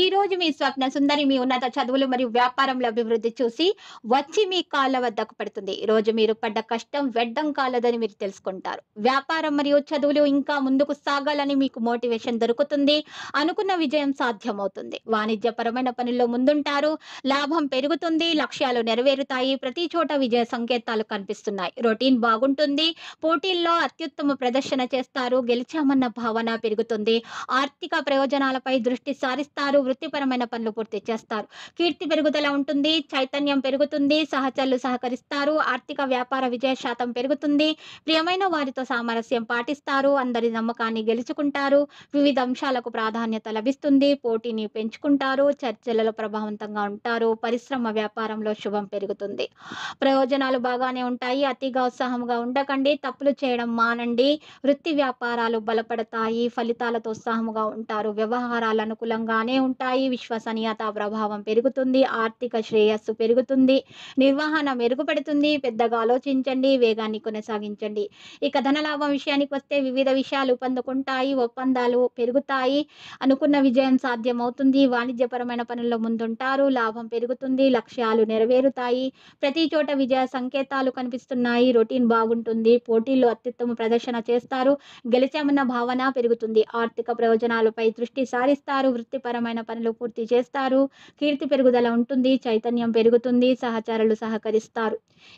ఈ రోజు మీ స్వప్న సుందరి మీ ఉన్నత చదువులు మరియు వ్యాపారంలో అభివృద్ధి చూసి వచ్చి మీ కాళ్ళ వద్దకు పెడుతుంది ఈ రోజు మీరు పడ్డ కష్టం వెడ్డం కాలదని మీరు తెలుసుకుంటారు వ్యాపారం మరియు చదువులు ఇంకా ముందుకు సాగాలని మీకు మోటివేషన్ దొరుకుతుంది అనుకున్న విజయం సాధ్యమవుతుంది వాణిజ్యపరమైన పనుల్లో ముందుంటారు లాభం పెరుగుతుంది లక్ష్యాలు నెరవేరుతాయి ప్రతి చోట విజయ సంకేతాలు కనిపిస్తున్నాయి రొటీన్ బాగుంటుంది పోటీల్లో అత్యుత్తమ ప్రదర్శన చేస్తారు గెలిచామన్న భావన పెరుగుతుంది ఆర్థిక ప్రయోజనాలపై దృష్టి సారిస్తారు వృత్తిపరమైన పనులు పూర్తి చేస్తారు కీర్తి పెరుగుదల ఉంటుంది చైతన్యం పెరుగుతుంది సహచరులు సహకరిస్తారు ఆర్థిక వ్యాపార విజయ శాతం పెరుగుతుంది ప్రియమైన వారితో సామరస్యం పాటిస్తారు అందరి నమ్మకాన్ని గెలుచుకుంటారు వివిధ అంశాలకు ప్రాధాన్యత లభిస్తుంది పోటీని పెంచుకుంటారు చర్చలలో ప్రభావంతంగా ఉంటారు పరిశ్రమ వ్యాపారంలో శుభం పెరుగుతుంది ప్రయోజనాలు బాగానే ఉంటాయి అతిగా ఉత్సాహంగా ఉండకండి తప్పులు చేయడం మానండి వృత్తి వ్యాపారాలు బలపడతాయి ఫలితాలతో ఉత్సాహముగా ఉంటారు వ్యవహారాలు అనుకూలంగానే ఉంటాయి విశ్వసనీయత ప్రభావం పెరుగుతుంది ఆర్థిక శ్రేయస్సు పెరుగుతుంది నిర్వహణ మెరుగుపడుతుంది పెద్దగా ఆలోచించండి వేగాన్ని కొనసాగించండి ఇక ధనలాభం విషయానికి వస్తే వివిధ విషయాలు పొందుకుంటాయి ఒప్పందాలు పెరుగుతాయి అనుకున్న విజయం సాధ్యమవుతుంది వాణిజ్యపరమైన పనుల్లో ముందుంటారు లాభం పెరుగుతుంది లక్ష్యాలు నెరవేరుతాయి ప్రతి చోట విజయ సంకేతాలు కనిపిస్తున్నాయి రొటీన్ బాగుంటుంది పోటీల్లో అత్యుత్తమ ప్రదర్శన చేస్తారు గెలిచామన్న భావన పెరుగుతుంది ఆర్థిక ప్రయోజనాలపై దృష్టి సారిస్తారు వృత్తిపరమైన సంబంధమైన పనులు పూర్తి చేస్తారు కీర్తి పెరుగుదల ఉంటుంది చైతన్యం పెరుగుతుంది సహచరులు సహకరిస్తారు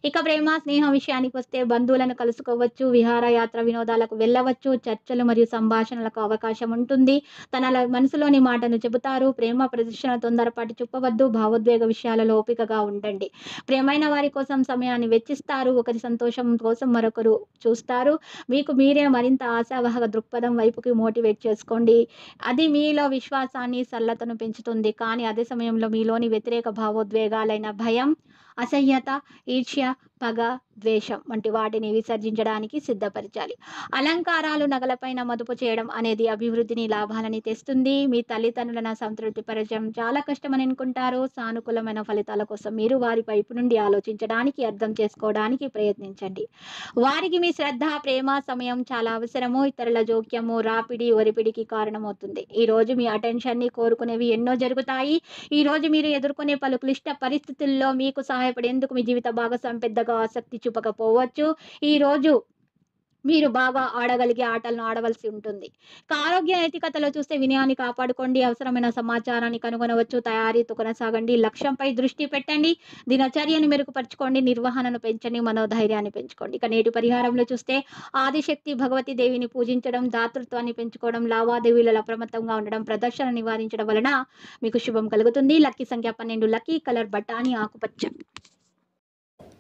ఇక ప్రేమ స్నేహం విషయానికి వస్తే బంధువులను కలుసుకోవచ్చు విహారయాత్ర వినోదాలకు వెళ్ళవచ్చు చర్చలు మరియు సంభాషణలకు అవకాశం ఉంటుంది తన మనసులోని మాటను చెబుతారు ప్రేమ ప్రదర్శన తొందరపాటి చూపవద్దు భావోద్వేగ విషయాలలో ఓపికగా ఉండండి ప్రేమైన వారి కోసం సమయాన్ని వెచ్చిస్తారు ఒకరి సంతోషం కోసం మరొకరు చూస్తారు మీకు మీరే మరింత ఆశావాహక దృక్పథం వైపుకి మోటివేట్ చేసుకోండి అది మీలో విశ్వాసాన్ని సలహా చల్లతను పెంచుతుంది కానీ అదే సమయంలో మీలోని వ్యతిరేక భావోద్వేగాలైన భయం అసహ్యత ఈర్ష్య పగ ద్వేషం వంటి వాటిని విసర్జించడానికి సిద్ధపరచాలి అలంకారాలు నగలపైన మదుపు చేయడం అనేది అభివృద్ధిని లాభాలని తెస్తుంది మీ తల్లిదండ్రులను సంతృప్తి పరచడం చాలా కష్టమని అనుకుంటారు సానుకూలమైన ఫలితాల కోసం మీరు వారి వైపు నుండి ఆలోచించడానికి అర్థం చేసుకోవడానికి ప్రయత్నించండి వారికి మీ శ్రద్ధ ప్రేమ సమయం చాలా అవసరము ఇతరుల జోక్యము రాపిడి ఒరిపిడికి కారణమవుతుంది ఈ రోజు మీ అటెన్షన్ని కోరుకునేవి ఎన్నో జరుగుతాయి ఈ రోజు మీరు ఎదుర్కొనే పలు క్లిష్ట పరిస్థితుల్లో మీకు సహాయ సహాయపడేందుకు ఎందుకు మీ జీవిత భాగస్వామి పెద్దగా ఆసక్తి చూపకపోవచ్చు ఈరోజు మీరు బాగా ఆడగలిగే ఆటలను ఆడవలసి ఉంటుంది ఆరోగ్య నైతికతలో చూస్తే వినయాన్ని కాపాడుకోండి అవసరమైన సమాచారాన్ని కనుగొనవచ్చు తయారీతో కొనసాగండి లక్ష్యంపై దృష్టి పెట్టండి దినచర్యను మెరుగుపరచుకోండి నిర్వహణను పెంచండి మనోధైర్యాన్ని పెంచుకోండి ఇక నేటి పరిహారంలో చూస్తే ఆదిశక్తి భగవతి దేవిని పూజించడం దాతృత్వాన్ని పెంచుకోవడం లావాదేవీలలో అప్రమత్తంగా ఉండడం ప్రదర్శన నివారించడం వలన మీకు శుభం కలుగుతుంది లక్కీ సంఖ్య పన్నెండు లక్కీ కలర్ బఠానీ ఆకుపచ్చ